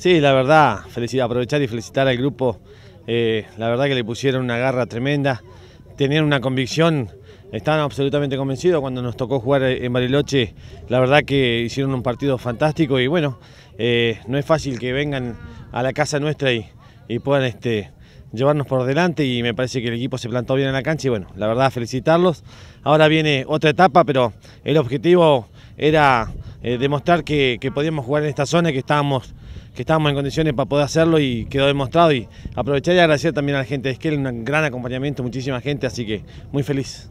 Sí, la verdad, felicidad, aprovechar y felicitar al grupo. Eh, la verdad que le pusieron una garra tremenda, tenían una convicción, estaban absolutamente convencidos cuando nos tocó jugar eh, en Bariloche. La verdad que hicieron un partido fantástico y bueno, eh, no es fácil que vengan a la casa nuestra y, puedan este, llevarnos por delante y me parece que el equipo se plantó bien en la cancha y bueno, la verdad felicitarlos. Ahora viene otra etapa, pero el objetivo era eh, demostrar que, que, podíamos jugar en esta zona, que estábamos, que estábamos en condiciones para poder hacerlo y quedó demostrado. Y aprovechar y agradecer también a la gente de que un gran acompañamiento, muchísima gente, así que muy feliz.